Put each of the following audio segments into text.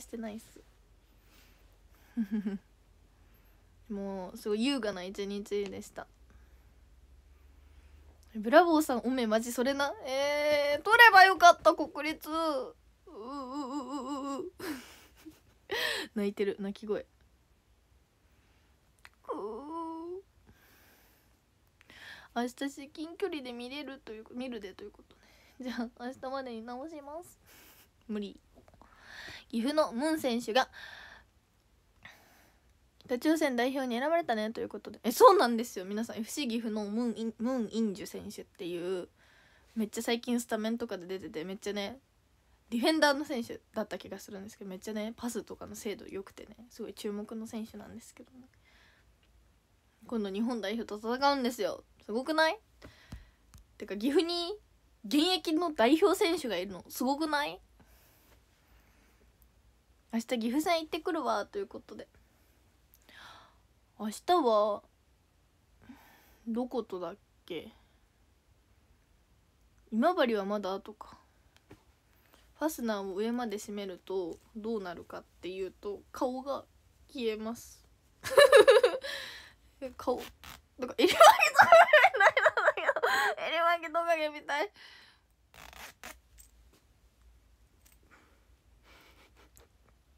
してないっす もうすごい優雅な一日でしたブラボーさんおめえマジそれなえー、取ればよかった国立ううううう 泣いてる泣き声明日至近距離で見れるという見るでということねじゃあ明日までに直します無理岐阜のムン選手が北朝鮮代表に選ばれたねということでえそうなんですよ皆さん FC 岐阜のムンインムン・インジュ選手っていうめっちゃ最近スタメンとかで出ててめっちゃねディフェンダーの選手だった気がするんですけどめっちゃねパスとかの精度良くてねすごい注目の選手なんですけどね今度日本代表と戦うんですよすごくないてか岐阜に現役の代表選手がいるのすごくない明日岐阜さん行ってくるわということで明日はどことだっけ今治はまだ後かファスナーを上まで閉めるとどうなるかっていうと顔が消えます 顔んかエリマトカゲみたいなのよエリマキトカゲみたい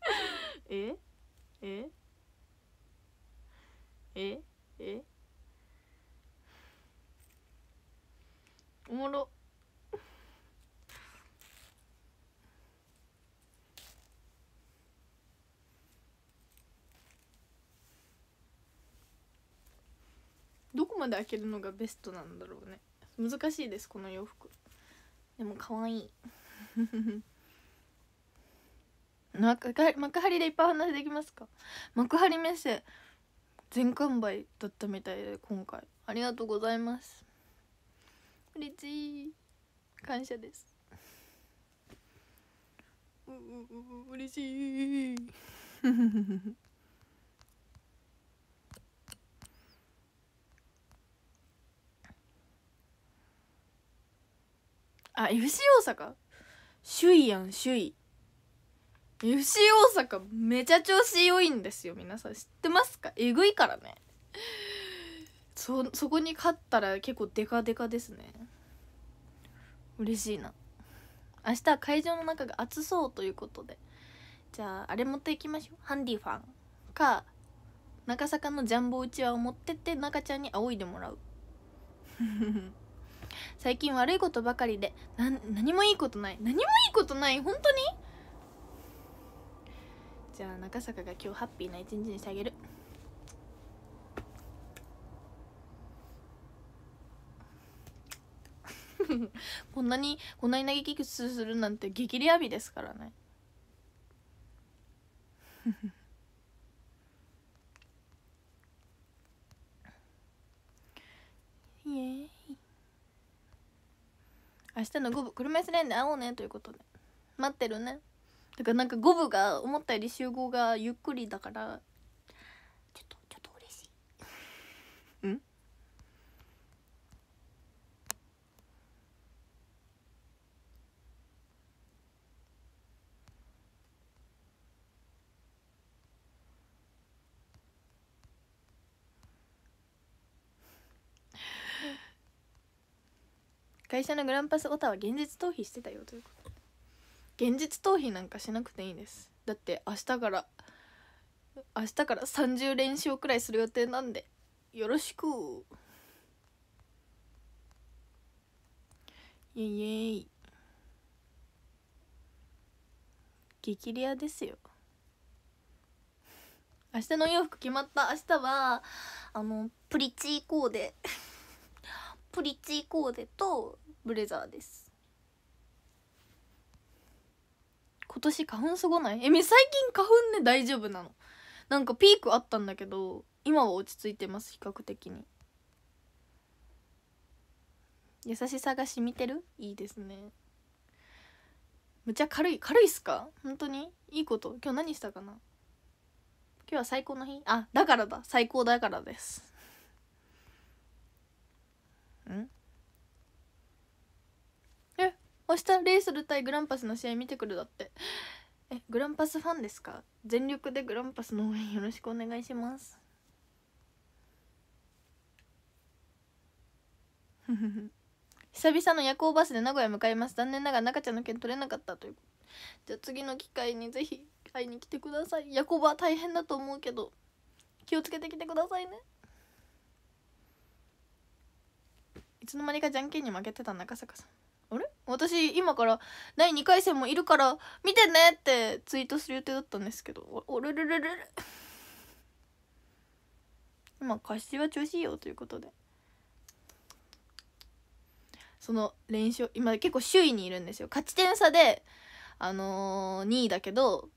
ええええおもろどこまで開けるのがベストなんだろうね難しいですこの洋服でも可愛い 幕張でいっぱい話できますか幕張メッセ全完売だったみたいで今回ありがとうございます嬉しい感謝ですううう嬉しいあ FC 大阪首位やん首位 FC 大阪めちゃ調子良いんですよ皆さん知ってますかえぐいからねそそこに勝ったら結構デカデカですね嬉しいな明日は会場の中が暑そうということでじゃああれ持っていきましょうハンディファンか中坂のジャンボうちわを持ってって中ちゃんに仰いでもらう 最近悪いことばかりでな何もいいことない何もいいことない本当にじゃあ中坂が今日ハッピーな一日にしてあげる こんなにこんなに嘆きクするなんて激レア日ですからね イエーイ明日の午後車椅子レーンで会おうねということで待ってるねだからなんか五分が思ったより集合がゆっくりだからちょっとちょっと嬉しいうん 会社のグランパスオタは現実逃避してたよというこ現実逃避なんかしなくていいですだって明日から明日から30連勝くらいする予定なんでよろしくイエイエイ激レアですよ明日のお洋服決まった明日はあのプリチーコーデ プリチーコーデとブレザーです年花粉すごないえ最近花粉ね大丈夫なのなんかピークあったんだけど今は落ち着いてます比較的に優しさが染みてるいいですねむちゃ軽い軽いっすか本当にいいこと今日何したかな今日は最高の日あだからだ最高だからですん明日レイソル対グランパスの試合見てくるだってえグランパスファンですか全力でグランパスの応援よろしくお願いします 久々の夜行バスで名古屋向かいます残念ながら中ちゃんの件取れなかったというじゃあ次の機会にぜひ会いに来てください夜行バ大変だと思うけど気をつけてきてくださいねいつの間にかじゃんけんに負けてた中坂さん私今から第2回戦もいるから見てねってツイートする予定だったんですけどおるるるるる今柏は調子いいよということでその練習今結構首位にいるんですよ勝ち点差であのー、2位だけど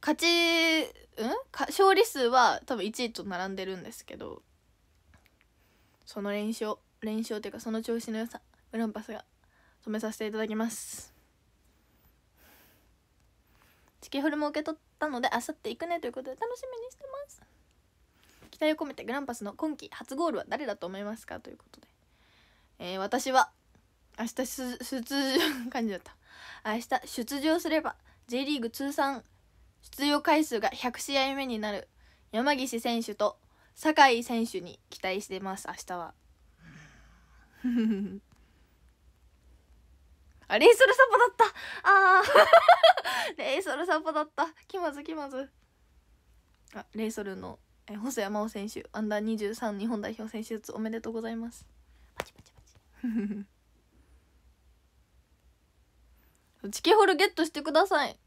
勝ちうん勝利数は多分1位と並んでるんですけどその練習練習っていうかその調子の良さグランパスが止めさせていただきますチケフルも受け取ったので明後日行くねということで楽しみにしてます期待を込めてグランパスの今季初ゴールは誰だと思いますかということで、えー、私は明日出場感じだった明日出場すれば J リーグ通算出場回数が100試合目になる山岸選手と酒井選手に期待してます明日は。あ、レイソルサポだったあ レイソルサポだった気まず気まず。あ、レイソルの、え、細谷真央選手、アンダー23日本代表選手術おめでとうございます。パチパチパチ。チケホルゲットしてください。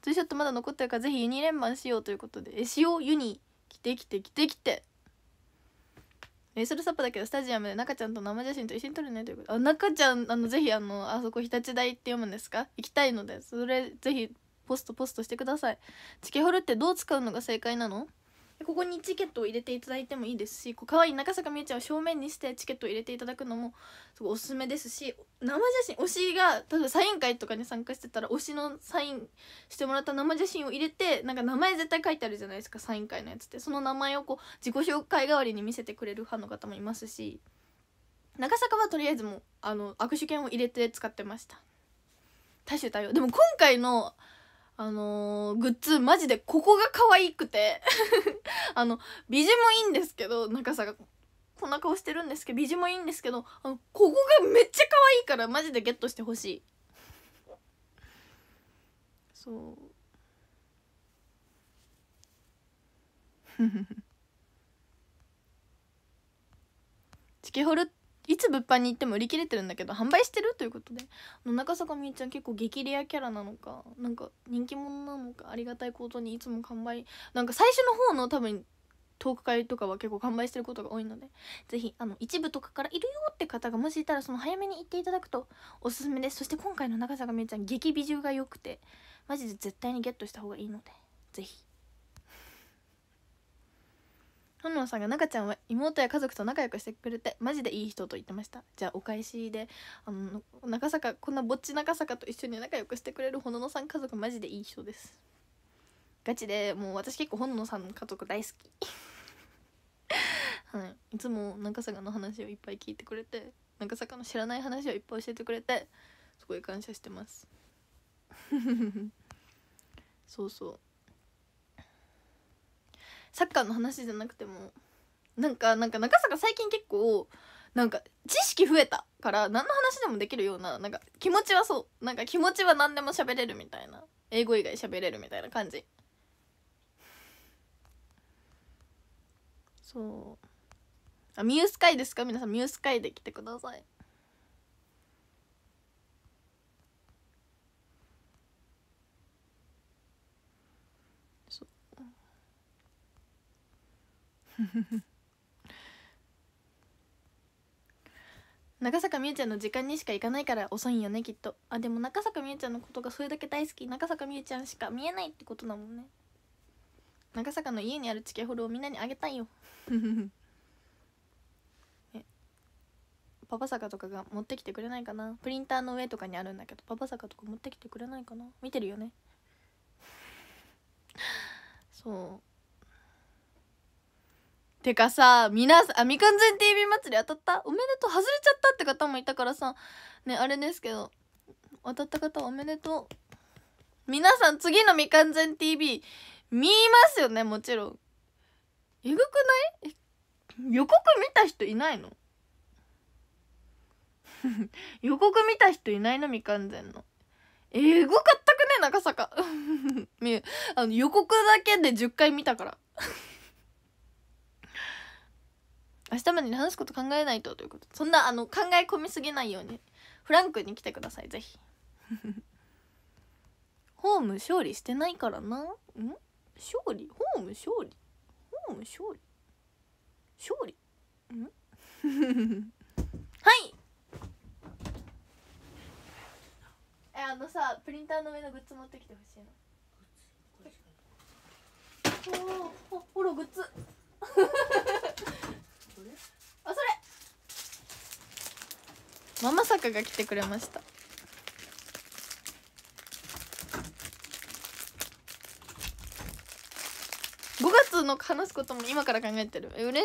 ツーショットまだ残ってるからぜひユニ連番しようということで、え、しようユニ。来て来て来て来て。えそれサップだけどスタジアムで中ちゃんと生写真と一緒に撮るねということあ中ちゃんあのぜひあのあそこ日立大って読むんですか行きたいのでそれぜひポストポストしてくださいチケホルってどう使うのが正解なのここにチケットを入れていただいてもいいですしこう可愛い中坂みゆちゃんを正面にしてチケットを入れていただくのもすごいおすすめですし生写真推しが例えばサイン会とかに参加してたら推しのサインしてもらった生写真を入れてなんか名前絶対書いてあるじゃないですかサイン会のやつってその名前をこう自己紹介代わりに見せてくれるファンの方もいますし中坂はとりあえずもうあの握手券を入れて使ってました。多種多様でも今回のあのー、グッズマジでここが可愛くて あの美人もいいんですけど中さがこんな顔してるんですけど美人もいいんですけどあのここがめっちゃ可愛いからマジでゲットしてほしいそうチケホルっていつ物販に行っても売り切れてるんだけど販売してるということで中坂みゆちゃん結構激レアキャラなのかなんか人気者なのかありがたいことにいつも完売なんか最初の方の多分トーク会とかは結構完売してることが多いので是非あの一部とかからいるよって方がもしいたらその早めに行っていただくとおすすめですそして今回の中坂みゆちゃん激美獣が良くてマジで絶対にゲットした方がいいので是非。ののさんが中ちゃんは妹や家族と仲良くしてくれてマジでいい人と言ってましたじゃあお返しであの中坂こんなぼっち中坂と一緒に仲良くしてくれるほののさん家族マジでいい人ですガチでもう私結構ほののさんの家族大好き はい、いつも中坂の話をいっぱい聞いてくれて中坂の知らない話をいっぱい教えてくれてすごい感謝してます そうそうサッカーの話じゃなくてもなんかなんか中坂最近結構なんか知識増えたから何の話でもできるようななんか気持ちはそうなんか気持ちは何でも喋れるみたいな英語以外喋れるみたいな感じそうあミュースカイですか皆さんミュースカイで来てください中 坂美優ちゃんの時間にしか行かないから遅いんよねきっとあでも中坂美優ちゃんのことがそれだけ大好き中坂美優ちゃんしか見えないってことだもんね中坂の家にあるチケホルをみんなにあげたいよ パパ坂とかが持ってきてくれないかなプリンターの上とかにあるんだけどパパ坂とか持ってきてくれないかな見てるよね そうてかさ、皆さん、あ、みかんぜん TV 祭り当たったおめでとう外れちゃったって方もいたからさ、ね、あれですけど、当たった方おめでとう。皆さん、次のみかんぜん TV、見ますよね、もちろん。えぐくない予告見た人いないの 予告見た人いないのみかんぜんの。えごかったくね長坂 あの予告だけで10回見たから明日までに話すこと考えないとということそんなあの考え込みすぎないようにフランクに来てくださいぜひ ホーム勝利してないからなん勝利ホーム勝利ホーム勝利勝利ん はいえあのさプリンターの上のグッズ持ってきてほしいのおおほらグッズ あそれママかが来てくれました5月の話すことも今から考えてる嬉し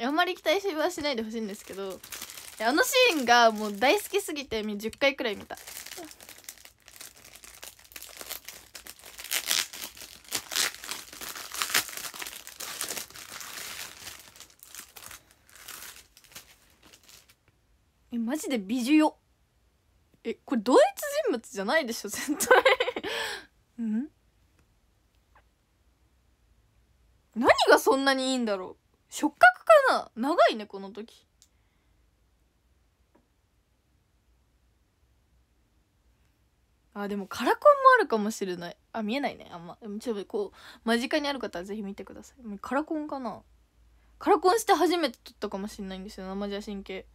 いあんまり期待はしないでほしいんですけどあのシーンがもう大好きすぎて10回くらい見たマジで美女よえこれ同一人物じゃないでしょ絶対うん何がそんなにいいんだろう触覚かな長いねこの時あでもカラコンもあるかもしれないあ見えないねあんまちょっとこう間近にある方はぜひ見てくださいカラコンかなカラコンして初めて撮ったかもしれないんですよ生写真系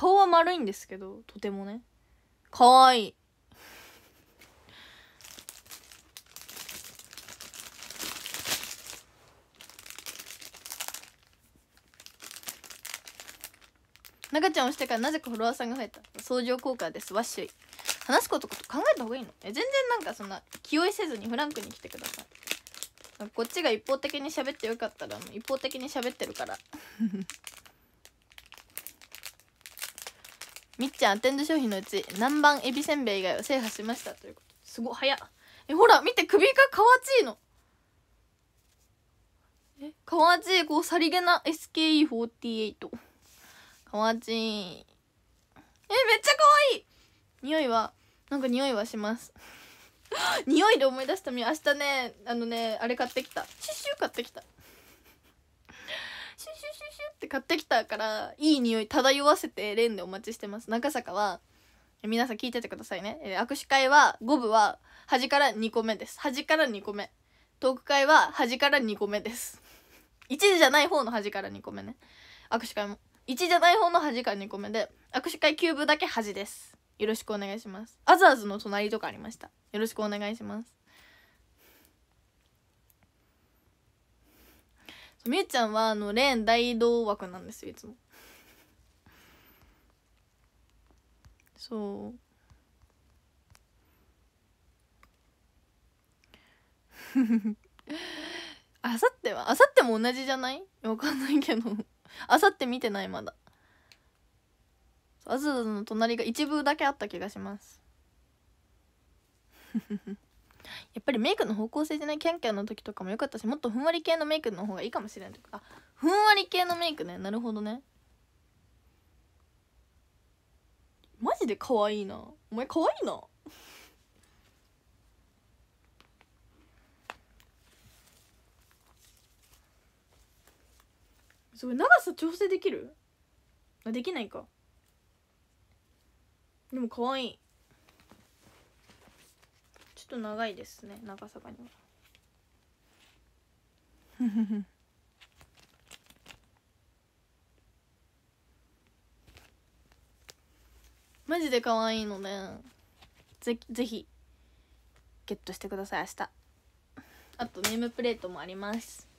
顔は丸いんですけどとてもねかわいい中ちゃんをしてからなぜかフォロワーさんが増えた相乗効果ですわっしょい話すこと考えた方がいいのえ全然なんかそんな気負いせずにフランクに来てくださいこっちが一方的に喋ってよかったら一方的に喋ってるからみっちゃんアテンド商品のうち南蛮エビせんべい以外を制覇しましたということすごい早えほら見て首がかわちいのえかわちいこうさりげな SKE48 かわちいえめっちゃかわいい匂いはなんか匂いはします 匂いで思い出したみ明日ねあのねあれ買ってきたシュシュ買ってきたって買ってきたからいい匂い漂わせてレンでお待ちしてます長坂は皆さん聞いててくださいね、え握手会は5部は端から2個目です端から2個目トーク会は端から2個目です1時じゃない方の端から2個目ね握手会も1じゃない方の端から2個目で握手会キューブだけ端ですよろしくお願いしますアザーズの隣とかありましたよろしくお願いしますみゆちゃんはあのレーン大同枠なんですよいつもそう あさってはあさっても同じじゃないわかんないけどあさって見てないまだあずの隣が一部だけあった気がしますやっぱりメイクの方向性じゃないキャンキャンの時とかも良かったしもっとふんわり系のメイクの方がいいかもしれないとかあふんわり系のメイクねなるほどねマジで可愛いなお前可愛いなすごい長さ調整できるあできないかでも可愛いょっと長いですね長さがには マジで可愛いのね、ぜぜひゲットしてください明日あとネームプレートもあります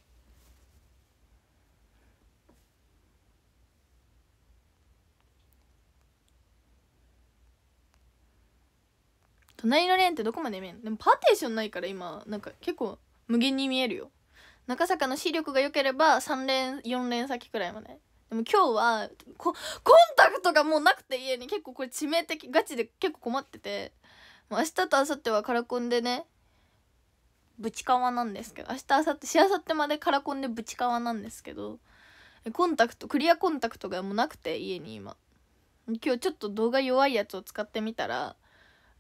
隣のレーンってどこまで見えんでもパーテーションないから今なんか結構無限に見えるよ中坂の視力が良ければ3連4連先くらいまででも今日はコンタクトがもうなくて家に結構これ致命的ガチで結構困ってて明日と明後日はカラコンでねぶちかわなんですけど明日明後日しあさってまでカラコンでぶちかわなんですけどコンタクトクリアコンタクトがもうなくて家に今今日ちょっと動画弱いやつを使ってみたら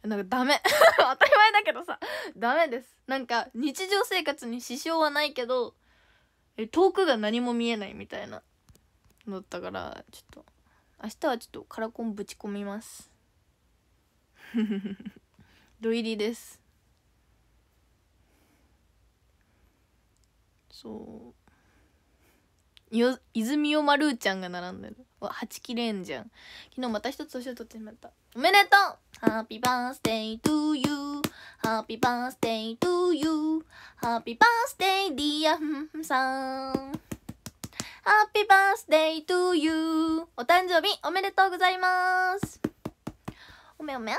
なんかダメ 当たり前だけどさダメですなんか日常生活に支障はないけど遠くが何も見えないみたいなのだったからちょっと明日はちょっとカラコンぶち込みます土入 りですそうよ泉代まるーちゃんが並んでるわ8切れんじゃん昨日また一つ年を取ってしまったおめでとう Happy birthday to you Happy birthday to you Happy birthday dear さ ん Happy birthday to you お誕生日おめでとうございますおめおめ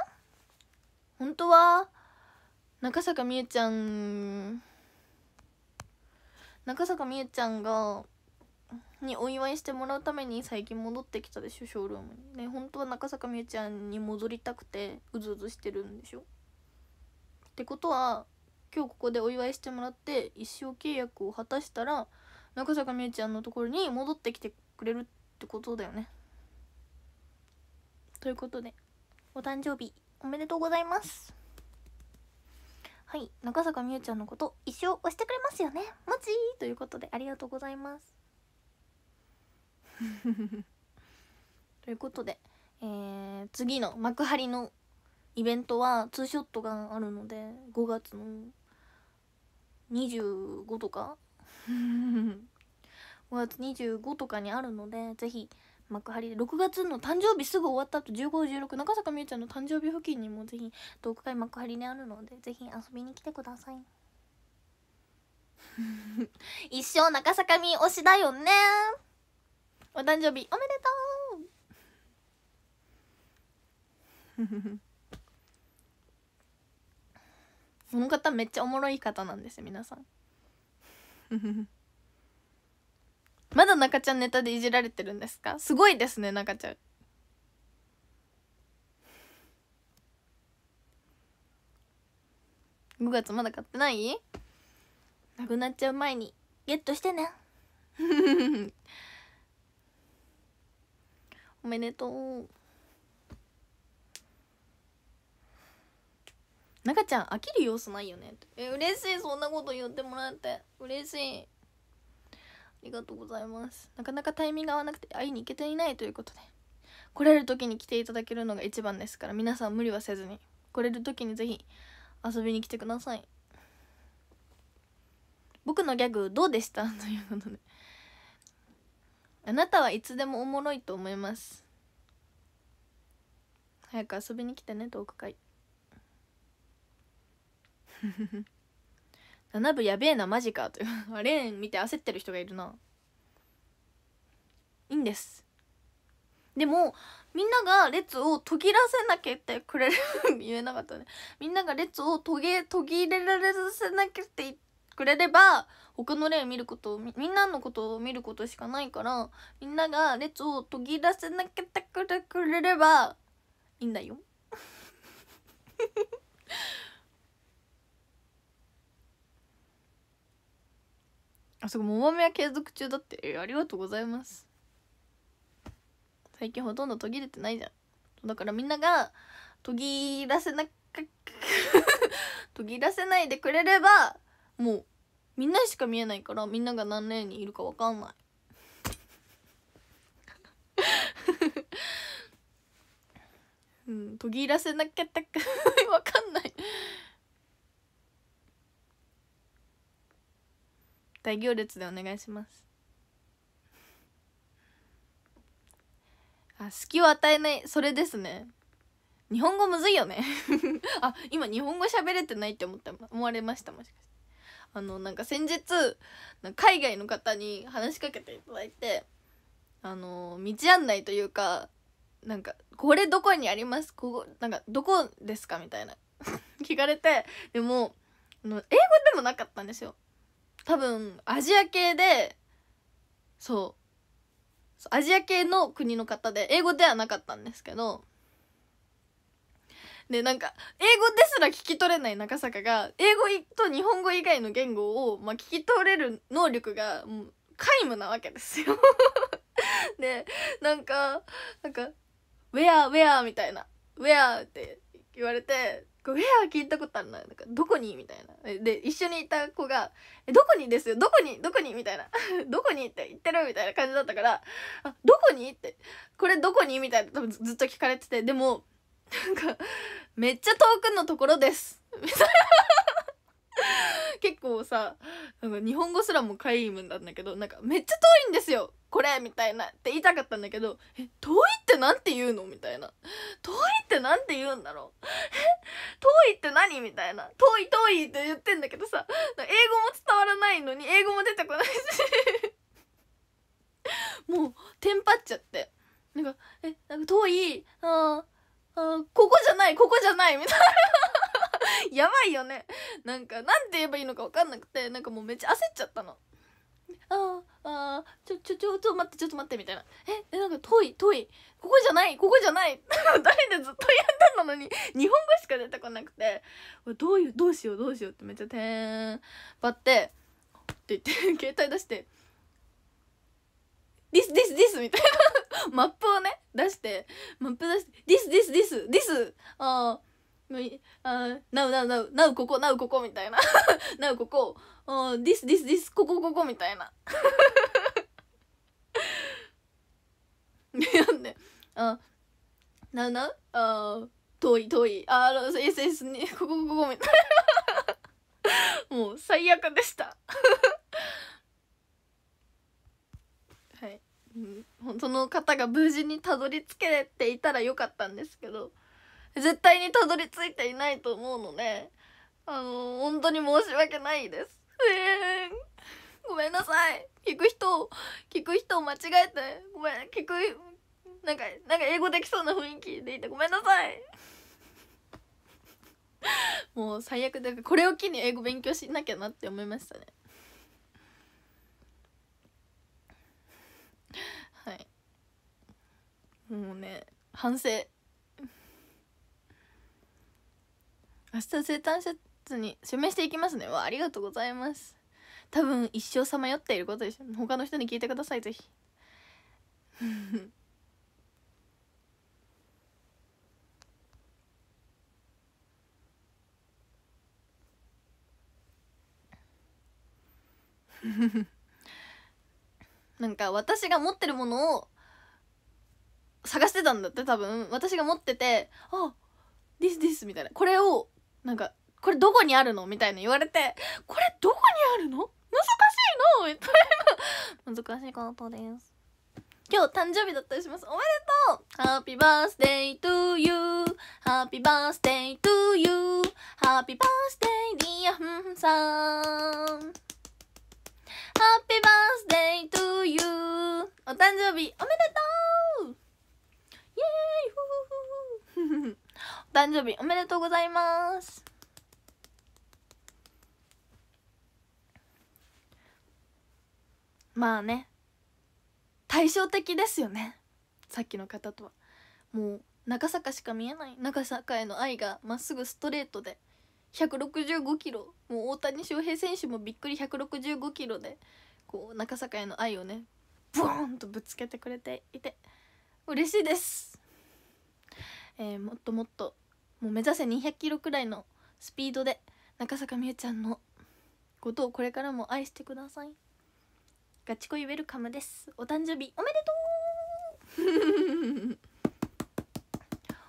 本当は中坂みゆちゃん中坂みゆちゃんがにお祝いしてもらうために最近戻ってきたでしょショールームにね本当は中坂美優ちゃんに戻りたくてうずうずしてるんでしょってことは今日ここでお祝いしてもらって一生契約を果たしたら中坂美優ちゃんのところに戻ってきてくれるってことだよねということでお誕生日おめでとうございますはい中坂美優ちゃんのこと一生押してくれますよねもちということでありがとうございます ということで、えー、次の幕張のイベントはツーショットがあるので5月の25とか5 月25とかにあるのでぜひ幕張で6月の誕生日すぐ終わった後1516中坂美恵ちゃんの誕生日付近にもぜひトーク会幕張にあるのでぜひ遊びに来てください 一生中坂美、推しだよねお誕生日おめでとうこの方めっちゃおもろい方なんです皆さんまだ中ちゃんネタでいじられてるんですかすごいですね中ちゃん5月まだ買ってない なくなっちゃう前にゲットしてね おめでとう中ちゃん飽きる様子ないよねえ嬉しいそんなこと言ってもらって嬉しいありがとうございますなかなかタイミング合わなくて会いに行けていないということで来れる時に来ていただけるのが一番ですから皆さん無理はせずに来れる時にぜひ遊びに来てください僕のギャグどうでしたということであなたはいつでもおもろいと思います早く遊びに来てねトーク会7 部やべえなマジかというレーン見て焦ってる人がいるないいんですでもみんなが列を途切らせなきゃってくれる言えなかったねみんなが列を途切途切れられさせなきゃってくれれば他の例を見ることみんなのことを見ることしかないからみんなが列を途切らせなきゃたくれくれればいいんだよ あそこももみは継続中だってありがとうございます最近ほとんど途切れてないじゃんだからみんなが途切らせな 途切らせないでくれればもうみんなしか見えないからみんなが何年にいるか分かんないうん途切らせなきゃったか分 かんない大行列でお願いしますあ隙を与えないそれですね日本語むずいよね あ今日本語喋れてないって思った思われましたもしかしてあのなんか先日海外の方に話しかけていただいてあの道案内というかなんか「これどこにありますここなんかどこですか?」みたいな 聞かれてでもあの英語でもなかったんですよ。多分アジア系でそうアジア系の国の方で英語ではなかったんですけどでなんか英語ですら聞き取れない中坂が英語と日本語以外の言語を、まあ、聞き取れる能力がもう皆無なわけですよ でなんかなんか「ウェアウェア」みたいな「ウェア」って言われて「ウェア聞いたことあるな」なんか「どこに?」みたいなで一緒にいた子が「えどこにですよどこにどこに?」みたいな「どこに?」って言ってるみたいな感じだったから「あどこに?」って「これどこに?」みたいな多分ずっと聞かれててでもなんかめっちゃ遠くのところです 結構さなんか日本語すらもカいむなんだけどなんかめっちゃ遠いんですよこれみたいなって言いたかったんだけどえ遠いって何て言うのみたいな遠いって何て言うんだろうえ遠いって何みたいな遠い遠いって言ってんだけどさ英語も伝わらないのに英語も出てこないしもうテンパっちゃってなんかえなんか遠いあここじゃないここじゃないみたいな やばいよねなんかなんて言えばいいのか分かんなくてなんかもうめっちゃ焦っちゃったのああちょちょちょっと待ってちょっと待ってみたいなえなんか遠い遠いここじゃないここじゃない 誰でずっとやったのに日本語しか出てこなくてどういうどうしようどうしようってめっちゃテンばってって言って携帯出して「this this this」みたいな マップをね出してマップ出して「this this this this ああ now now now n ここなうここ」みたいな「な うここ」あ「this this this ここここ」みたいな。読 んで「あ now now あ遠い遠いあー yes yes にここここ」みたいな。もう最悪でしたその方が無事にたどり着けていたらよかったんですけど絶対にたどり着いていないと思うのであの本当に申し訳ないです。えー、ごめんなさい聞く人を聞く人を間違えてごめん聞くなんかなんか英語できそうな雰囲気でいてごめんなさいもう最悪だからこれを機に英語勉強しなきゃなって思いましたねもうね反省明日生誕シャツに署名していきますねわありがとうございます多分一生さまよっていることでしょう他の人に聞いてくださいぜひなんか私が持ってるものを探してたんだって多分私が持ってて「あ this this」みたいなこれをなんか「これどこにあるの?」みたいな言われて「これどこにあるの難しいの?」みたいな難しいことです今日誕生日だったりしますおめでとう Happy birthday to youHappy birthday to youHappy birthday dear ふんさん Happy birthday to you お誕生日おめでとうイエーイお 誕生日おめでとうございますまあね対照的ですよねさっきの方とはもう中坂しか見えない中坂への愛がまっすぐストレートで165キロもう大谷翔平選手もびっくり165キロでこう中坂への愛をねボーンとぶつけてくれていて嬉しいですえー、もっともっともう目指せ200キロくらいのスピードで中坂美羽ちゃんのことをこれからも愛してくださいガチ恋ウェルカムですお誕生日おめでと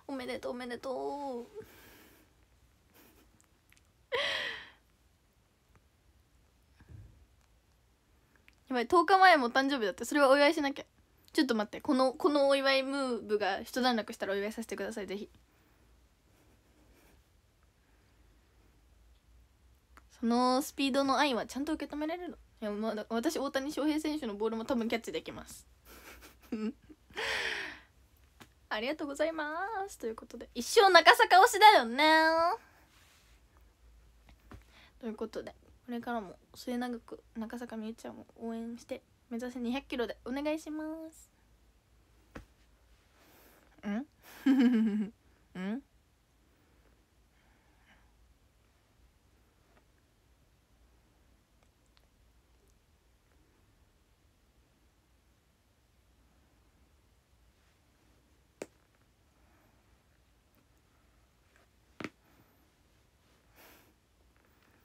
う おめでとうおめでとうやばい10日前も誕生日だってそれはお祝いしなきゃちょっと待ってこのこのお祝いムーブが一段落したらお祝いさせてくださいぜひそのスピードの愛はちゃんと受け止められるいや、まだ、私大谷翔平選手のボールも多分キャッチできます ありがとうございますということで一生中坂推しだよねということでこれからも末永く中坂美ゆちゃんを応援して目指せ2 0 0キロでお願いしますうん うん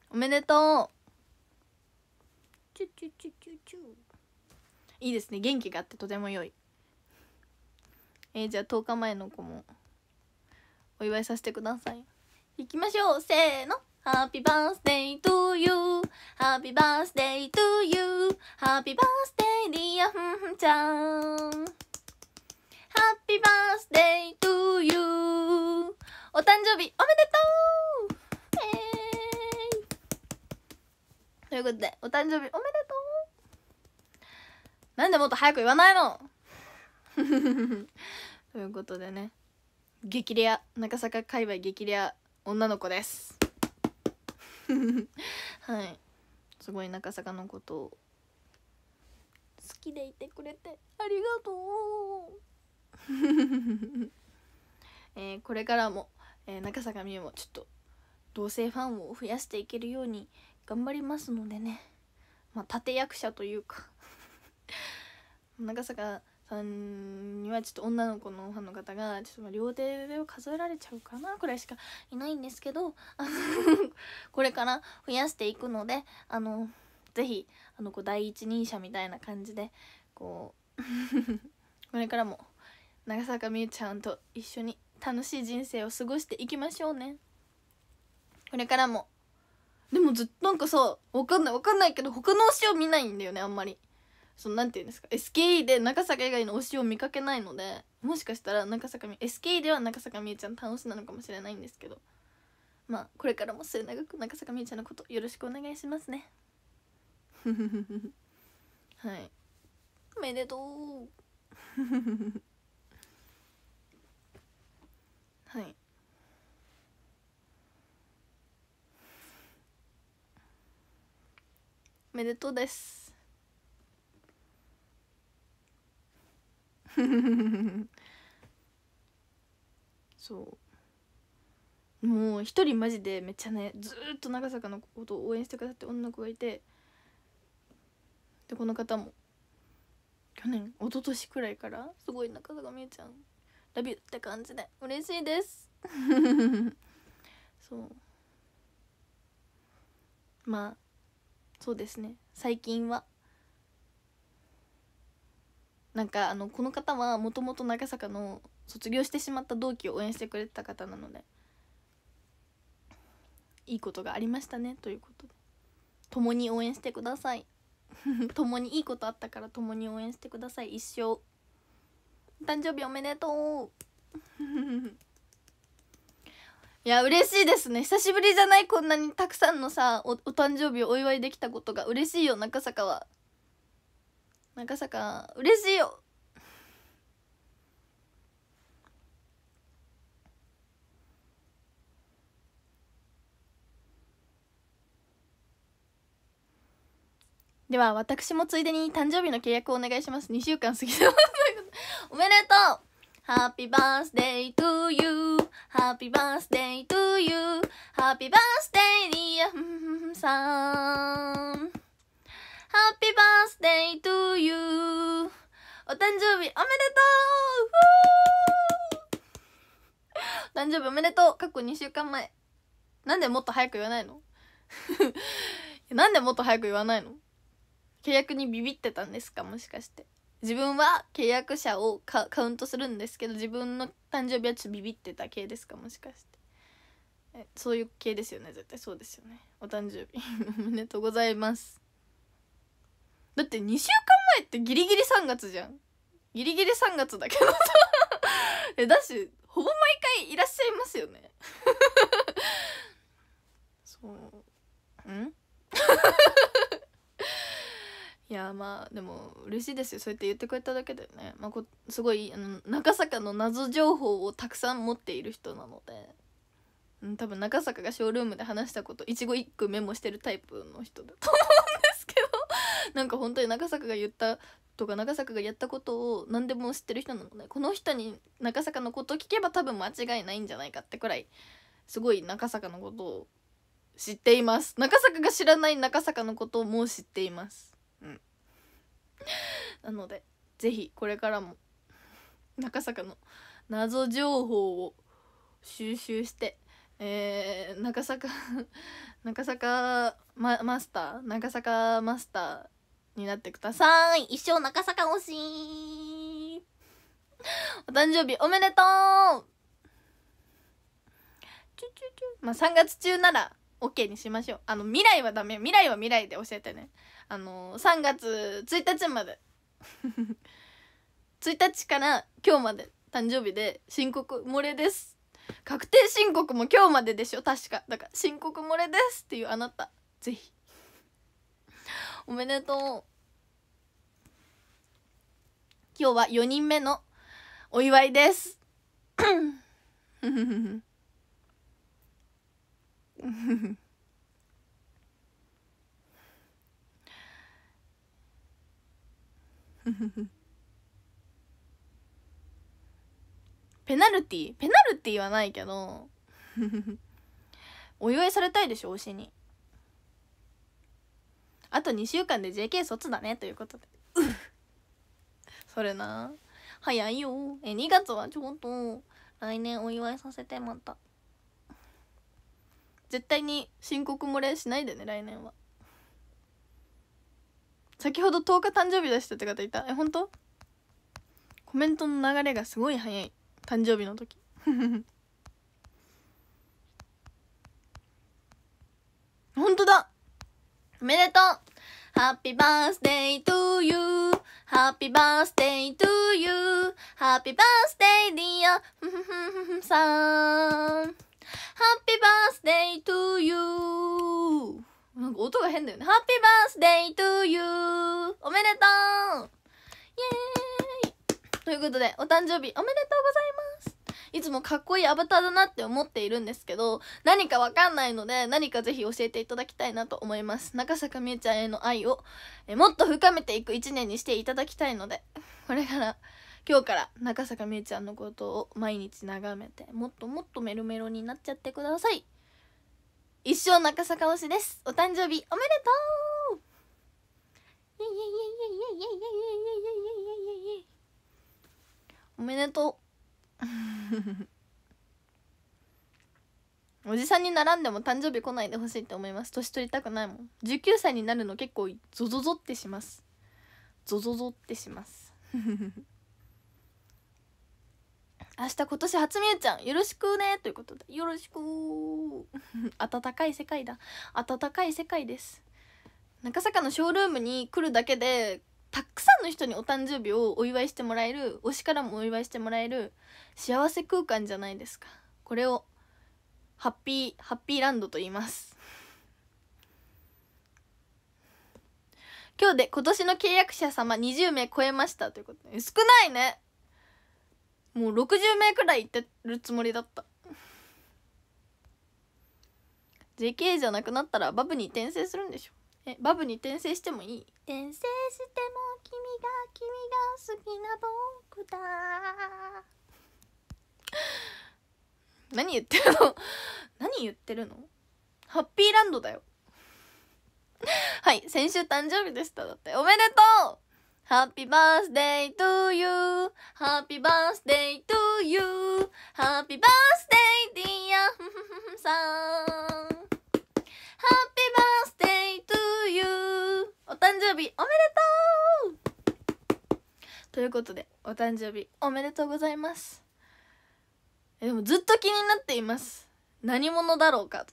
おめでとうチュチュチュチュチュいいですね元気があってとても良いえー、じゃあ10日前の子もお祝いさせてくださいいきましょうせーのハッピーバースデイトゥーユーハッピーバースデイトゥーユーハッピーバースデイリアフンフンちゃんハッピーバースデイトゥーユーお誕生日おめでとうイエということでお誕生日おめでとうなんでもっと早く言わないの ということでね激レア中坂界隈激レア女の子です はいすごい中坂のことを好きでいてくれてありがとう えー、これからも、えー、中坂美優もちょっと同性ファンを増やしていけるように頑張りますのでねまあ立役者というか長坂さんにはちょっと女の子のファンの方がちょっと両手を数えられちゃうかなくらいしかいないんですけどあの これから増やしていくのであのぜひあのこう第一人者みたいな感じでこう これからも長坂みゆちゃんと一緒に楽しい人生を過ごしていきましょうねこれからもでもずっとなんかさわかんないわかんないけど他の推しを見ないんだよねあんまりそのなんていうんですか SKE で中坂以外の推しを見かけないのでもしかしたら中坂み SKE では長坂みゆちゃん楽しなのかもしれないんですけどまあこれからも末永く中坂みゆちゃんのことよろしくお願いしますね はいおめでとうはいおめでとうです そうもう一人マジでめっちゃねずっと長坂のことを応援してくださって女の子がいてでこの方も去年一昨年くらいからすごい中坂みゆちゃんラビューって感じで嬉しいです そうまあそうですね最近はなんかあのこの方はもともと長坂の卒業してしまった同期を応援してくれてた方なのでいいことがありましたねということで共に応援してください 共にいいことあったから共に応援してください一生誕生日おめでとう いや嬉しいですね久しぶりじゃないこんなにたくさんのさお誕生日をお祝いできたことが嬉しいよ中坂は中坂嬉しいよでは私もついでに誕生日の契約をお願いします2週間過ぎてますおめでとう Happy birthday to you!Happy birthday to you!Happy birthday dear さんハッピーバースデイトゥーユー。お誕生日おめでとうお誕生日おめでとう過去2週間前なんでもっと早く言わないの なんでもっと早く言わないの契約にビビってたんですかもしかして自分は契約者をカカウントするんですけど自分の誕生日はちょっとビビってた系ですかもしかしてえそういう系ですよね絶対そうですよねお誕生日 おめでとうございますだって2週間前ってギリギリ3月じゃんギリギリ3月だけどさ えだしほぼ毎回いらっしゃいますよね そうん いやまあでも嬉しいですよそうやって言ってくれただけでね、まあ、こすごいあの中坂の謎情報をたくさん持っている人なので、うん、多分中坂がショールームで話したこと一語一句メモしてるタイプの人だと思うんで なんか本当に中坂が言ったとか中坂がやったことを何でも知ってる人なのねこの人に中坂のこと聞けば多分間違いないんじゃないかってくらいすごい中坂のことを知っています中坂が知らない中坂のことをもう知っていますうん なので是非これからも中坂の謎情報を収集してえー、中坂中 坂ママスター中坂マスターになってください一生中坂推しお誕生日おめでとうチュチュチュまあ3月中なら OK にしましょうあの未来はダメ未来は未来で教えてねあの3月1日まで1 日から今日まで誕生日で申告漏れです確定申告も今日まででしょ確かだから申告漏れですっていうあなたぜひおめでとう。今日は4人目のお祝いです。ペナルティペナルティはないけどお祝いされたいでしょ推しにあと2週間で JK 卒だねということで それな早いよえ2月はちょっと来年お祝いさせてまた絶対に申告漏れしないでね来年は先ほど10日誕生日出したって方いたえ本当コメントの流れがすごい早い誕生日の時 本当だおめでとう Happy birthday to you Happy birthday to you Happy birthday dear Happy birthday to you なんか音が変だよね Happy birthday to you おめでとうイエーイということでお誕生日おめでとうございますいつもかっこいいアバターだなって思っているんですけど何かわかんないので何かぜひ教えていただきたいなと思います中坂美恵ちゃんへの愛をえもっと深めていく一年にしていただきたいのでこれから今日から中坂美恵ちゃんのことを毎日眺めてもっともっとメロメロになっちゃってください一生中坂推しですお誕生日おめでとうおめでとう おじさんに並んでも誕生日来ないでほしいって思います年取りたくないもん19歳になるの結構ゾゾゾってしますゾゾゾってします 明日今年初みゆちゃんよろしくねということでよろしく 暖かい世界だ暖かい世界です中坂のショールームに来るだけでたくさんの人にお誕生日をお祝いしてもらえる推しからもお祝いしてもらえる幸せ空間じゃないですかこれをハッピーハッピーランドと言います今日で今年の契約者様20名超えましたということで少ないねもう60名くらいいってるつもりだった JK じゃなくなったらバブに転生するんでしょえバブに転生してもいい転生しても君が君が好きな僕だ 何言ってるの 何言ってるのハッピーランドだよ はい先週誕生日でしただっておめでとうハッピーバースデートゥーユーハッピーバースデートゥーユーハッピーバースデーディアさんハッピーバースデートゥーユーお誕生日おめでとうということでお誕生日おめでとうございますでもずっと気になっています何者だろうか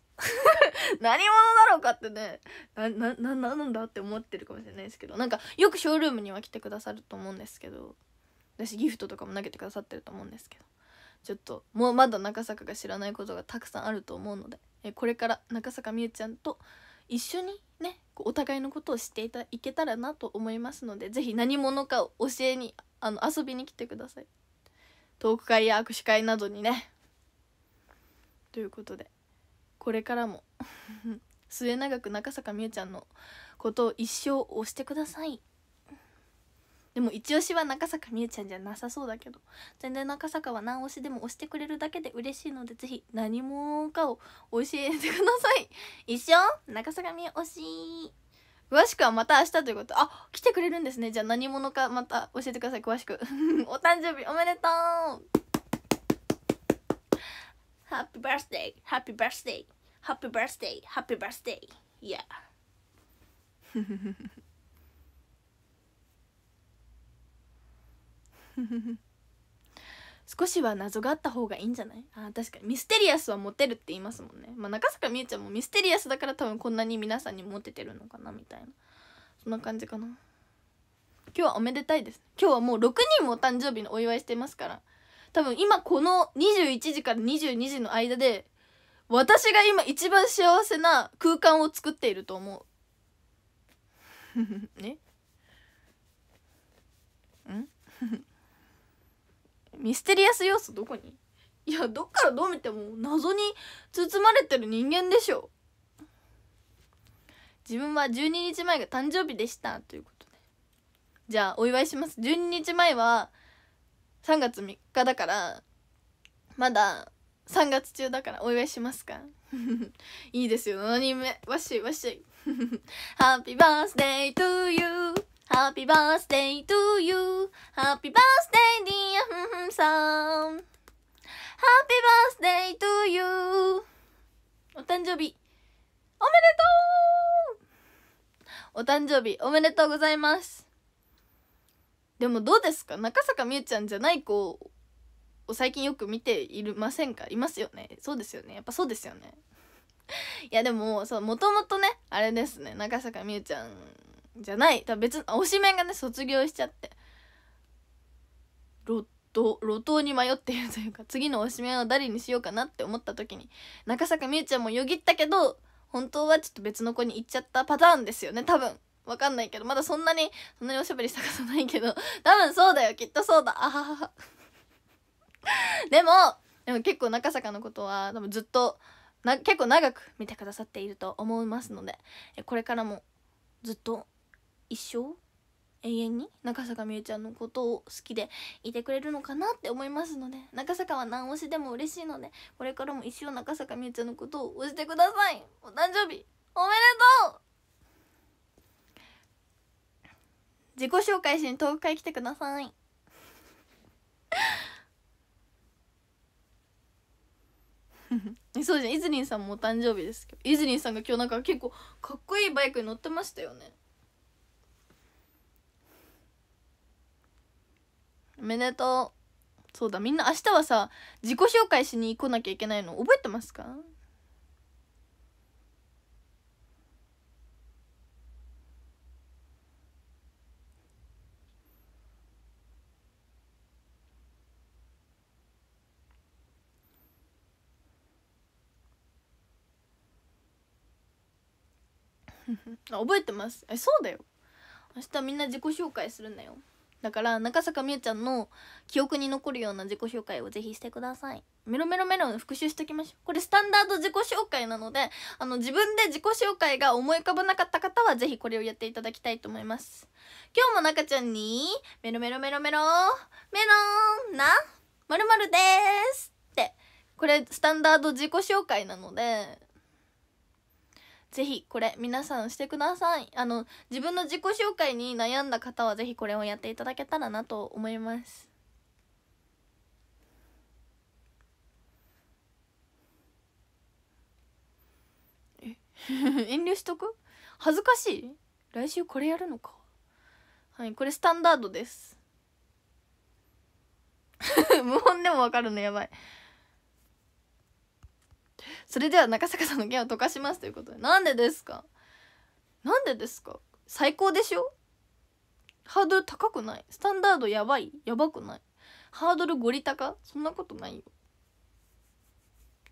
何者だろうかってねななななんだって思ってるかもしれないですけどなんかよくショールームには来てくださると思うんですけど私ギフトとかも投げてくださってると思うんですけどちょっともうまだ中坂が知らないことがたくさんあると思うのでえこれから中坂美優ちゃんと一緒にねお互いのことを知っていたいけたらなと思いますので是非何者かを教えにあの遊びに来てください。トーク会や握手会などにねということでこれからも 末永く中坂美羽ちゃんのことを一生押してくださいでも一押しは中坂美羽ちゃんじゃなさそうだけど全然中坂は何押しでも押してくれるだけで嬉しいのでぜひ何者かを教えてください一生中坂美羽推し詳しくはまた明日ということあ来てくれるんですねじゃあ何者かまた教えてください詳しく お誕生日おめでとうハッピーバースデーハッピーバースデーハッピーバースデーハッピーバースデーいやフフフフ少しは謎があった方がいいんじゃないあ確かにミステリアスはモテるって言いますもんね、まあ、中坂みゆちゃんもミステリアスだから多分こんなに皆さんにモテてるのかなみたいなそんな感じかな今日はおめでたいです今日はもう6人もお誕生日のお祝いしてますから多分今この21時から22時の間で私が今一番幸せな空間を作っていると思う ねんミステリアス要素どこにいやどっからどう見ても謎に包まれてる人間でしょ自分は12日前が誕生日でしたということでじゃあお祝いします12日前は3月3日だからまだ3月中だからお祝いしますか いいですよ7人目わっしわっしハッピーバースデートゥーユーハッピーバースデイトゥーユー。ハッピーバースデ y b i r フンフンさん。ハッピーバースデ p トゥーユー。お誕生日おめでとうお誕生日おめでとうございます。でもどうですか中坂みゆちゃんじゃない子を最近よく見ているませんかいますよねそうですよねやっぱそうですよね。いやでもそうもともとねあれですね中坂みゆちゃんじゃない多分別推しメンがね卒業しちゃって路頭路頭に迷っているというか次の推しメンは誰にしようかなって思った時に中坂美羽ちゃんもよぎったけど本当はちょっと別の子に行っちゃったパターンですよね多分わかんないけどまだそんなにそんなにおしゃべりしたことないけど多分そうだよきっとそうだあははは でもでも結構中坂のことは多分ずっとな結構長く見てくださっていると思いますのでこれからもずっと一生永遠に中坂美優ちゃんのことを好きでいてくれるのかなって思いますので中坂は何推しでも嬉しいのでこれからも一生中坂美優ちゃんのことを推してくださいお誕生日おめでとう自己紹介しに東海来てください そうじゃんイズリンさんもお誕生日ですけどイズリンさんが今日なんか結構かっこいいバイクに乗ってましたよねおめでとうそうだみんな明日はさ自己紹介しに来なきゃいけないの覚えてますかあ覚えてますえそうだよ明日みんな自己紹介するんだよだから中坂美羽ちゃんの記憶に残るような自己紹介をぜひしてくださいメロメロメロ復習しておきましょうこれスタンダード自己紹介なのであの自分で自己紹介が思い浮かばなかった方はぜひこれをやっていただきたいと思います今日も中ちゃんにメロメロメロメロメロンなまるまるですってこれスタンダード自己紹介なのでぜひこれ皆さんしてくださいあの自分の自己紹介に悩んだ方はぜひこれをやっていただけたらなと思いますえ 遠慮しとく恥ずかしい来週これやるのかはいこれスタンダードです 無音でもわかるのやばいそれでは中坂さんの件を溶かしますということでなんでですかなんでですか最高でしょハードル高くないスタンダードやばいやばくないハードルゴリ高そんなことないよ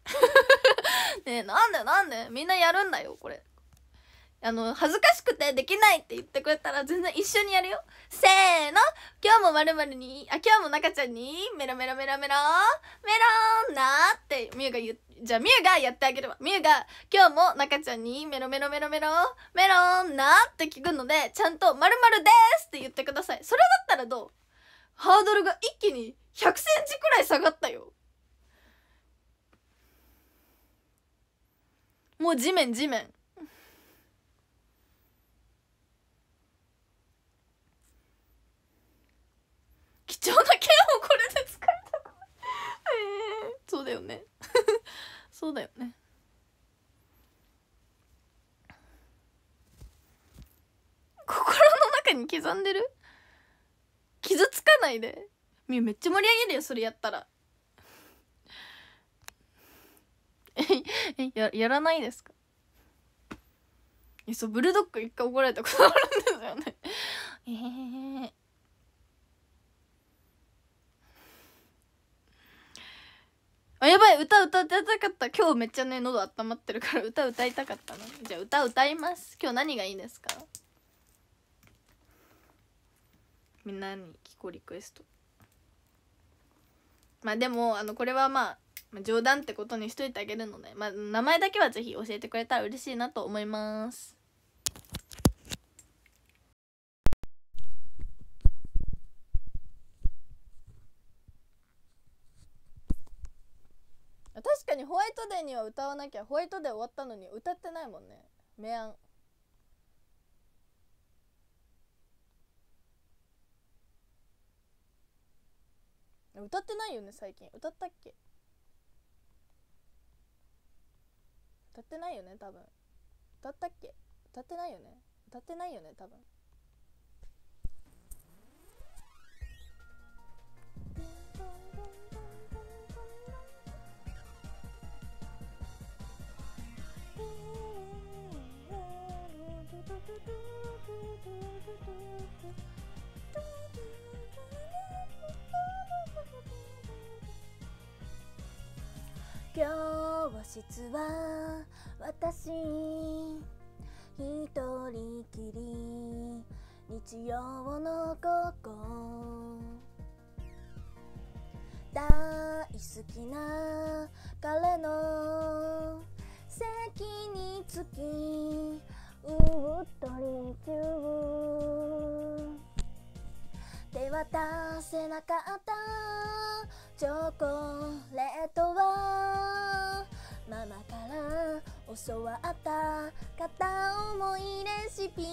ねえなんでなんでみんなやるんだよこれあの恥ずかしくてできないって言ってくれたら全然一緒にやるよせーの今日もまるまるにあ今日も中ちゃんにメロメロメロメロメロンなってみゆが言じゃあ、みゆがやってあげるわ。みゆが、今日も中ちゃんにメロメロメロメロ、メロンなって聞くので、ちゃんとまるですって言ってください。それだったらどうハードルが一気に100センチくらい下がったよ。もう地面地面。貴重な剣をこれで使えたえー、そうだよねそうだよね心の中に刻んでる傷つかないでみめっちゃ盛り上げるよそれやったらえややらないですかえそうブルドッグ一回怒られたことあるんですよねええーあやばい歌歌ってたかった今日めっちゃね喉温まってるから歌歌いたかったのじゃあ歌歌います今日何がいいですかみんなに聞こリクエストまあでもあのこれはまあ冗談ってことにしといてあげるので、まあ、名前だけはぜひ教えてくれたら嬉しいなと思いますにホワイトデーには歌わなきゃホワイトデー終わったのに歌ってないもんね明暗歌ってないよね最近歌ったっけ歌ってないよね多分歌ったっけ歌ってないよね歌ってないよね多分教室は私一人きり日曜の午後大好きな彼の席につきうっとり中手渡せなかったチョコレートはママから教わった片思いレシピ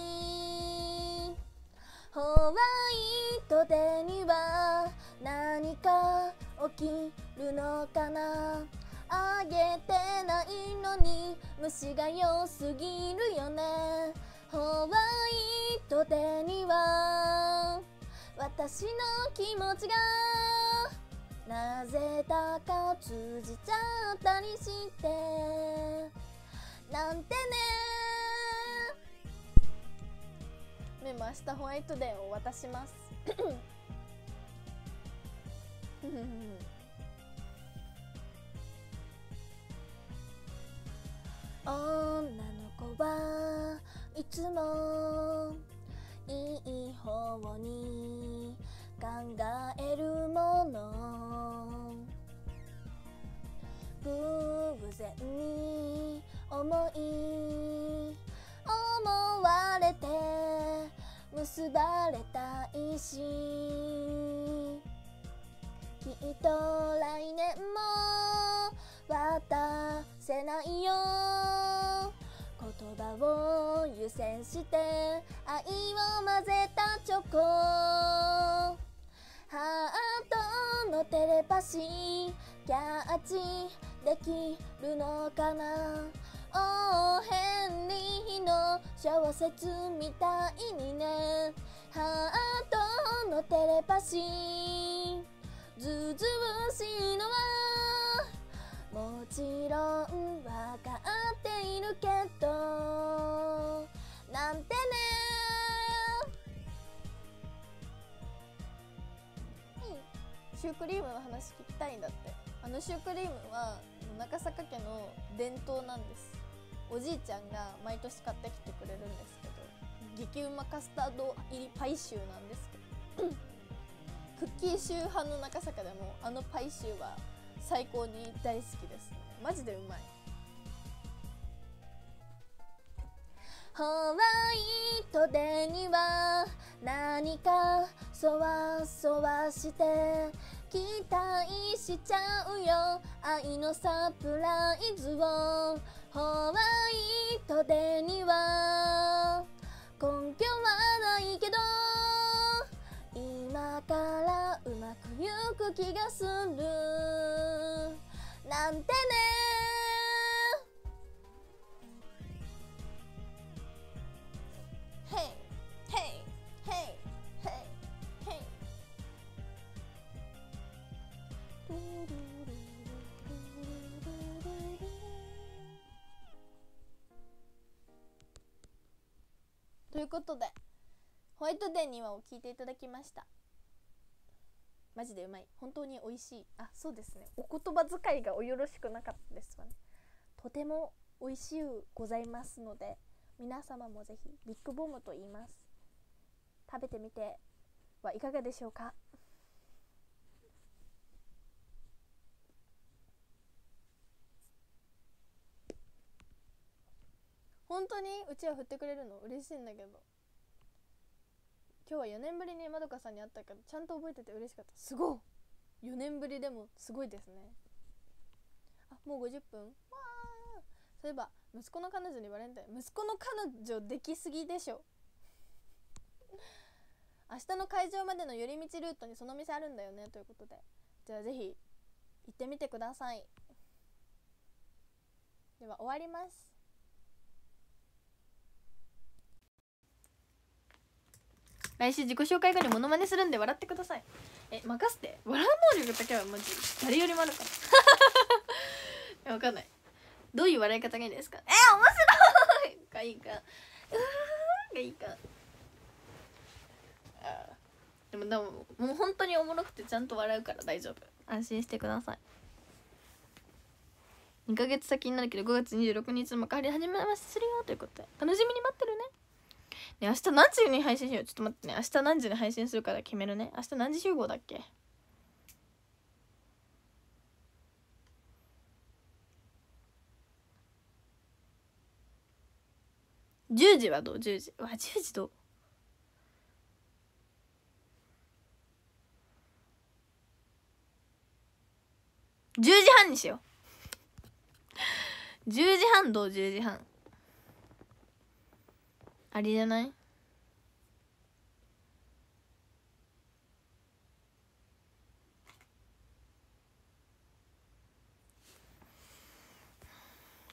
ホワイトデーには何か起きるのかなあげてないのに虫が良すぎるよねホワイトデーには私の気持ちがなぜだか通じちゃったりしてなんてねメモ明日ホワイトデーを渡します 女の子はいつもいい方に考えるもの偶然に思い思われて結ばれたいしきっと来年も渡せないよ言葉を優先して愛を混ぜたチョコハートのテレパシーキャッチできるのかなおーヘンリーの小説みたいにねハートのテレパシーズズうしいのはもちろんわかっているけどなんてねシュークリームの話聞きたいんだってあのシュークリームは中坂家の伝統なんですおじいちゃんが毎年買ってきてくれるんですけど激うまカスタード入りパイシューなんですけど クッキーシュー派の中坂でもあのパイシューは最高に大好きです、ね、マジでうまいホワイトデーには何かそわそわして期待しちゃうよ愛のサプライズをホワイトデーには根拠はないけど今からうまくゆく気がするなんてね Hey! Hey! Hey! Hey! ということでホワイトデーにはを聞いていただきましたマジでうまい本当に美味しいあそうですねお言葉遣いがおよろしくなかったですわねとても美味しゅうございますので皆様もぜひビッグボムと言います食べてみてはいかがでしょうか本当にうちは振ってくれるの嬉しいんだけど今日は4年ぶりにまどかさんに会ったけどちゃんと覚えてて嬉しかったすごい4年ぶりでもすごいですねあもう50分わそういえば息子の彼女にバレンタイン息子の彼女できすぎでしょ明日の会場までの寄り道ルートにその店あるんだよねということでじゃあぜひ行ってみてくださいでは終わります来週自己紹介後にモノマネするんで笑ってくださいえ任せて笑う能力だけはマジ誰よりもあるから分 かんないどういう笑い方がいいですかえ面白いがいいかうーがいいかでもでももう本当におもろくてちゃんと笑うから大丈夫安心してください2ヶ月先になるけど5月26日もわり始めまするよということで楽しみに待ってるねね明日何時に配信しようちょっと待ってね明日何時に配信するから決めるね明日何時集合だっけ10時はどう10時うわ10時どう10時半にしよう10時半どう10時半ありじゃない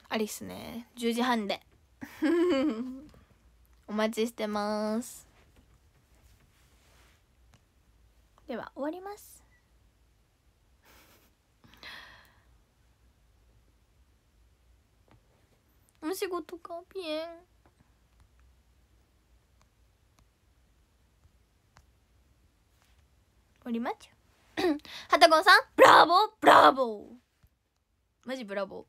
ありっすね10時半で お待ちしてますでは終わりますお仕事かピエンおりまちゅ はたごんさんブラボーブラボーマジブラボー。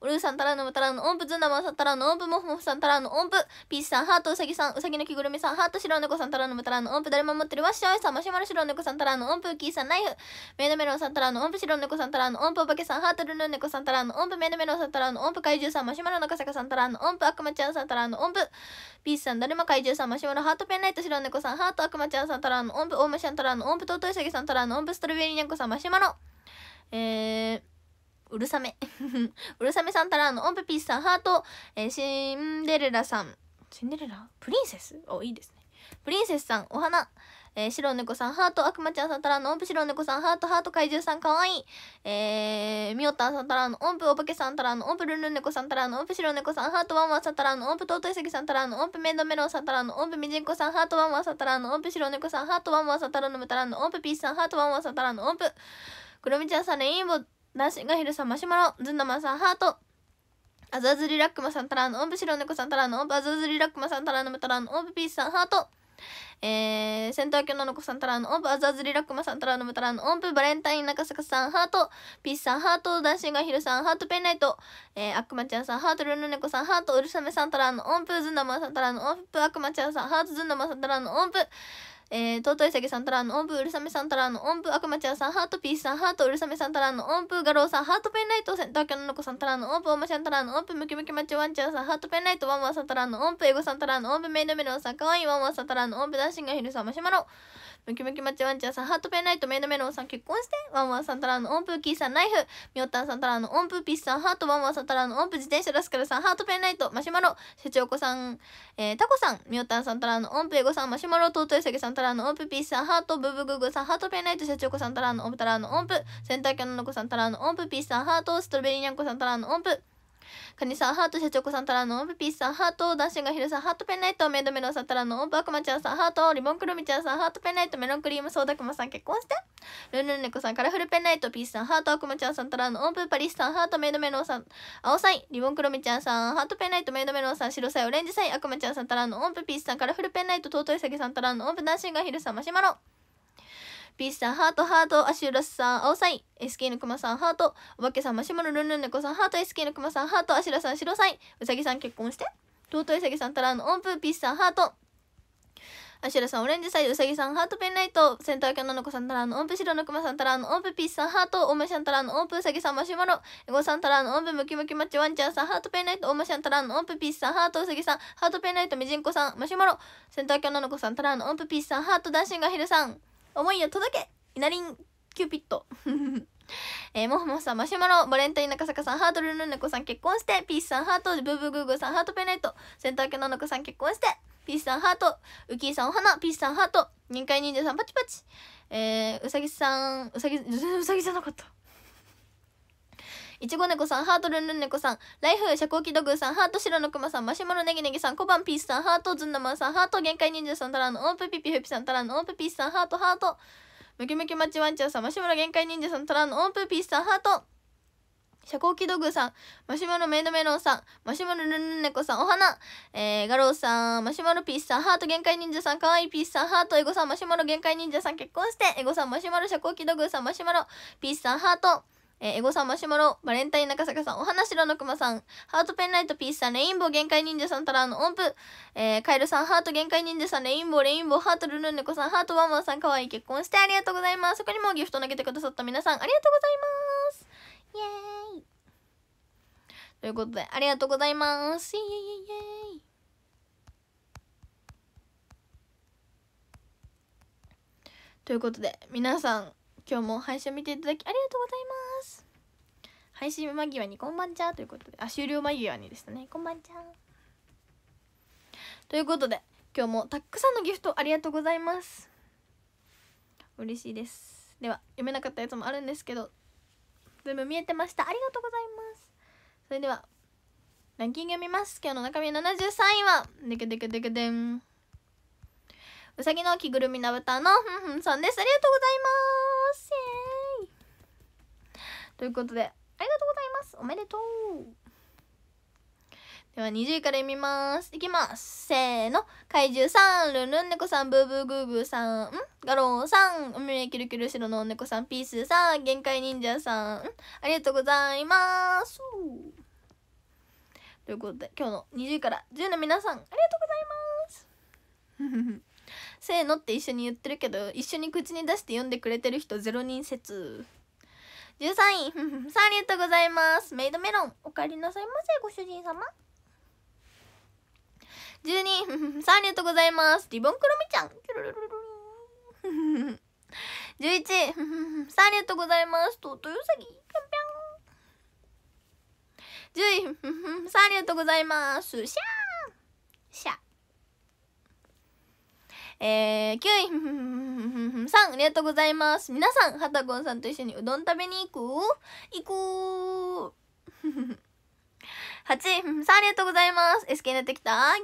おるうさんたらのむたらのん符、ずんだまんさんたらのん符、もふもふさんたらのん符、ピースさん、ハートうさぎさん、うさぎの着ぐるみさん、ハート白猫さんたらのむたらの音符、誰も持ってるわっしょいさん、マシュマロ白猫さんたらのん符、キーさん、ナイフ、メイドメロンさんたらの音符、白猫さんたらの音符、おばけさん、ハートルルン猫さんたらの音符、メイドメロンさんたらのん符、怪獣さん、マシュマロ中かさんたらの音符、悪魔ちゃんさんたらのん符、ピースさん、だるま怪獣さん、マシュマロ、ハートペンライト白猫さん、ハート悪魔ちゃんさんたらの音符、大虫さんたらのん符、とうとうさぎさんたらのん符、ストロベリーニャンコさん、マシュマロ。えー、うるさめ うるさめさんたらのオンペピースさんハート、えー、シンデレラさんシンデレラプリンセスおいいですねプリンセスさんお花えー、白猫さん、ハート、悪魔ちゃんさんたらのンプ白猫さん、ハート、ハート、怪獣さん、かわいい。えー、みおたんさんたらのンプおばけさんたらのンプルンルン猫さんたらのンプ白猫さん、ハート、ワンワンさんたらの音符、尊いセキさんたらのオンプメンドメロンさんたらのンプみじんこさん、ハート、ワンワンさんたらのンプ白猫さん、ハート、ワンワンさんたらのむたらの音符、ピースさん、ハート、ワンワンさんたらのン符。クロミちゃんさん、レインボー、ダンシングヒルさんマシュマロズンダマンさんハートアザズリラックマさんタランのオンブシロネコさんタランのオンブアザズリラックマさんタランのムタランのオンブピースさんハートえー、センターキョノノコさんタランのオンブアザズリラックマさんタランのムタランのオンブバレンタイン中坂さんハートピースさんハートダンシングヒルさんハートペンライトえー、悪魔ちゃんさんハートルルネコさんハートウルサメさんタランのオンブズンダマンさんタランのオンブ悪魔ちゃんさんハートズンダマンさんタランのオンブえー、尊いさげさんたらの音符、うるさめさんたらの音符、悪まちゃんさん、ハートピースさん、ハート、うるさめさんたらの音符、画廊さん、ハートペンライト、センターキャノコさんたらの音符、おまちゃんたらの音符、ムキムキマッチワンちゃんさん、ハートペンライト、ワンワンさんたらの音符、エゴさんたらの音符、メイドメロンさん、かわいいワンワンさんたらの音符、ダンシングヒルさん、マシュマロ。ムキムキマッチワンチャんさん、ハートペンライト、メイドメロンさん、結婚して、ワンワンさんたらの音符、ーキーさん、ナイフ、ミオタンさんたらの音符、ピースさん、ハートワンワンさんたらの音符、自転車ラスカルさん、ハートペンライト、マシュマロ、社長子さん、えー、タコさん、ミオタンさんたらの音符、エゴさん、マシュマロ、トートヨサギさんたらの音符、ピースさん、ハートブブググさん、ハートペンライト、社長子さんたらの音符、たらの音符、センターキャノノ子さんたらの音符、ピースさん、ハート、ストロベリーニャンコさんたらの音符、カニさん、ハート、社長子さんたらの、ブピースさん、ハート、ダンシングヒルさん、ハートペンライト、メイドメロンさんたらの、アクマちゃんさん、ハート、リボンクロミちゃんさん、ハートペンライト、メロンクリーム、ソーダクマさん、結婚して。ルンルンネコさん、カラフルペンライト、ピースさん、ハート、アクマちゃんさんたらの、オブパリスさん、ハート、メイドメロンさん、青サイリボンクロミちゃんさん、ハートペンライト、メイドメロンさん、白サイオレンジサイアクマちゃんさんたらの、オブピースさん、カラフルペンライト、トートイサギさんたらの、オブダンシングヒルさん、マシュマロ。ピースさん、ハート、ハート、アシュラスさん、青サイン、SK のクマさん、ハート、おばけさん、マシュマロ、ルンルン猫さん、ハート、SK のクマさん、ハート、アシュラさん、白サイン、うさぎさん、結婚して、尊いさぎさん、たらの音符、ピースさん、ハート、アシュラさん、オレンジサイド、うさぎさん、ハートペンライト、センターキャノコ子さんたらの音符、白のクマさんたらの音符、ピースさん、ハート、おめしゃんたらの音符、うさぎさん、マシュマロ、エゴさんたらの音符、ムキムキマッチ、ワンチャンさん、ハートペンライト、おめしゃんたらの音符、ピースさん、ハート、うさぎさん、ハートペンライト、みじんこさん、マシュマロ、センターキャノコ子さんたらの音符、ピースさん、ハート、ダンシングヒルさん。思いを届けいなりんキューピット えー、もふもふさん、マシュマロ、バレンタイン中坂さん、ハートルルネコさん結婚して、ピースさんハート、ブーブーグーグーさんハートペンライト、センター家ののこさん結婚して、ピースさんハート、ウキーさんお花、ピースさんハート、人海忍者さんパチパチ、えー、うさぎさん、うさぎ、うさぎじゃなかった。いちご猫さん、ハートルンルン猫さん、ライフ、遮キドグーさん、ハート白のクマさん、マシュマロネギネギさん、小判ピースさん、ハートズンナマンさん、ハート限界忍者さん、ランの、オープピピフピさん、ランの、オープピースさん、ハートハート、ムキムキマッチワンチャーさん、マシュマロ限界忍者さん、ランの、オープピースさん、ハート、遮キドグーさん、マシュマロメイドメロンさん、マシュマロルンルン猫さん、お花、えー、ガローさん、マシュマロピースさん、ハート限界忍者さん、かわいいピースさん、ハート、エゴさん、マシュマロ限界忍者さん、結婚して、エゴさん、マシュマロ遮キドグーさん、マシュマロ、ピースさん、ハート、えー、エゴさん、マシュマロ、バレンタイン中坂さん、お花白の熊さん、ハートペンライトピースさん、レインボー限界忍者さん、タラーの音符、えー、カエルさん、ハート限界忍者さん、レインボー、レインボー、ハートルルンネコさん、ハートワンワンさん、かわいい結婚してありがとうございます。そこにもギフト投げてくださった皆さん、ありがとうございます。イェーイ。ということで、ありがとうございます。イェイェイェイ。ということで、皆さん、今日も配信を見ていただきありがとうございます配信間際にこんばんちゃということであ終了間際にでしたねこんばんちゃということで今日もたくさんのギフトありがとうございます嬉しいですでは読めなかったやつもあるんですけど全部見えてましたありがとうございますそれではランキング見ます今日の中身73位はデケデケデケデンうさぎの着ぐるみなぶたのふんふんさんですありがとうございますということでありがとうございますおめでとうでは20位から読みます。いきます。せーの。怪獣さん、ルンルン猫さん、ブーブーグーグーさん、んガローさん、おみめキルキル白の猫さん、ピースさん、限界忍者さん、ありがとうございます。ということで、今日の20位から10の皆さん、ありがとうございます。せーのって一緒に言ってるけど、一緒に口に出して読んでくれてる人0人説。13位 さあありがとうございますメイドメロンお帰りなさいませご主人様12位 さあありがとうございますリボンクロミちゃん11 位さあありがとうございますとトヨサギぴょんぴょん10位さあありがとうございますシャーシャーえー、9位、さん、ありがとうございます。皆さん、はたごんさんと一緒にうどん食べに行く行くう8位、さん、ありがとうございます。SK になってきた、元気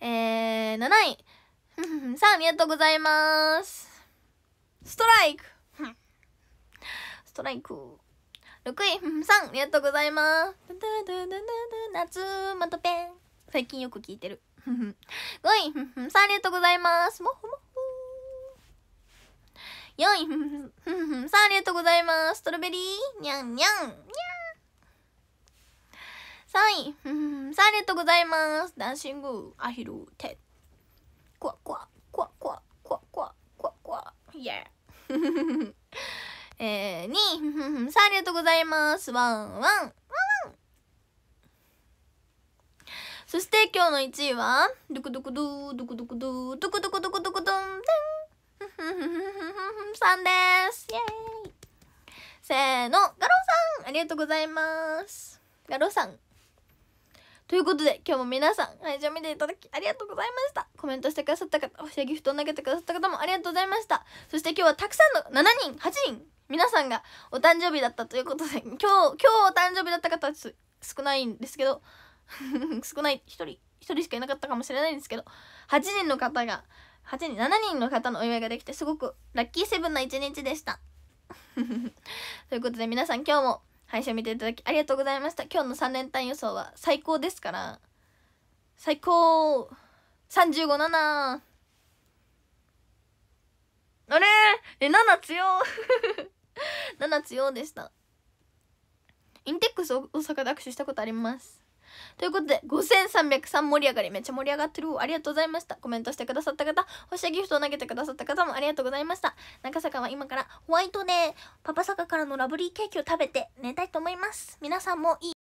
娘えー、7位、さん、ありがとうございます。ストライクストライク。6位、さん、ありがとうございます。夏まとペン。最近よく聞いてる。5 位、さんありがとうございます。もも4位、さんありがとうございます。ストロベリー、にゃんにゃん、にゃん。3位、さんありがとうございます。ダンシング、アヒル、テッ。こわこわ、こわこわ、こわこわ、こわこわ、イェー、2位、さんありがとうございます。ワンワン、ワンワン。そして今日の1位はドクドクドードクドクドードクドクドクドクドンデンさんですイエーイせーのガロさんありがとうございますガロさんということで今日も皆さん配信を見ていただきありがとうございましたコメントしてくださった方おしゃギフトを投げてくださった方もありがとうございましたそして今日はたくさんの7人8人皆さんがお誕生日だったということで今日今日お誕生日だった方は少ないんですけど 少ない1人1人しかいなかったかもしれないんですけど8人の方が8人7人の方のお祝いができてすごくラッキーセブンな一日でした ということで皆さん今日も配信を見ていただきありがとうございました今日の3連単予想は最高ですから最高357あれえ7強7 強でしたインテックス大阪で握手したことありますということで5303盛り上がりめっちゃ盛り上がってるありがとうございましたコメントしてくださった方星ギフトを投げてくださった方もありがとうございました中坂は今からホワイトデーパパ坂からのラブリーケーキを食べて寝たいと思います皆さんもいい